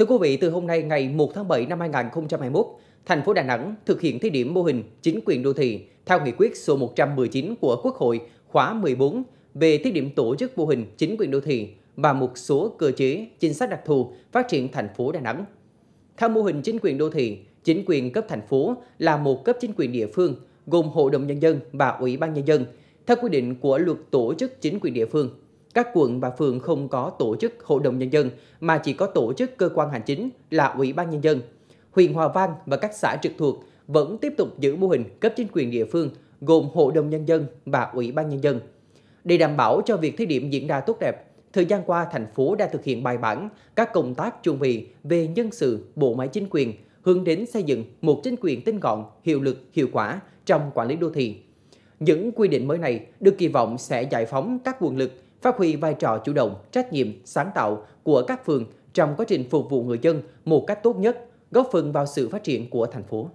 Thưa quý vị, từ hôm nay ngày 1 tháng 7 năm 2021, thành phố Đà Nẵng thực hiện thí điểm mô hình chính quyền đô thị theo nghị quyết số 119 của Quốc hội khóa 14 về thí điểm tổ chức mô hình chính quyền đô thị và một số cơ chế chính sách đặc thù phát triển thành phố Đà Nẵng. Theo mô hình chính quyền đô thị, chính quyền cấp thành phố là một cấp chính quyền địa phương gồm Hội đồng Nhân dân và Ủy ban Nhân dân, theo quy định của luật tổ chức chính quyền địa phương. Các quận và phường không có tổ chức hội đồng nhân dân mà chỉ có tổ chức cơ quan hành chính là ủy ban nhân dân. Huyện Hòa Vang và các xã trực thuộc vẫn tiếp tục giữ mô hình cấp chính quyền địa phương gồm hội đồng nhân dân và ủy ban nhân dân. Để đảm bảo cho việc thí điểm diễn ra tốt đẹp, thời gian qua thành phố đã thực hiện bài bản các công tác chuẩn bị về nhân sự, bộ máy chính quyền, hướng đến xây dựng một chính quyền tinh gọn, hiệu lực, hiệu quả trong quản lý đô thị. Những quy định mới này được kỳ vọng sẽ giải phóng các nguồn lực phát huy vai trò chủ động, trách nhiệm, sáng tạo của các phường trong quá trình phục vụ người dân một cách tốt nhất, góp phần vào sự phát triển của thành phố.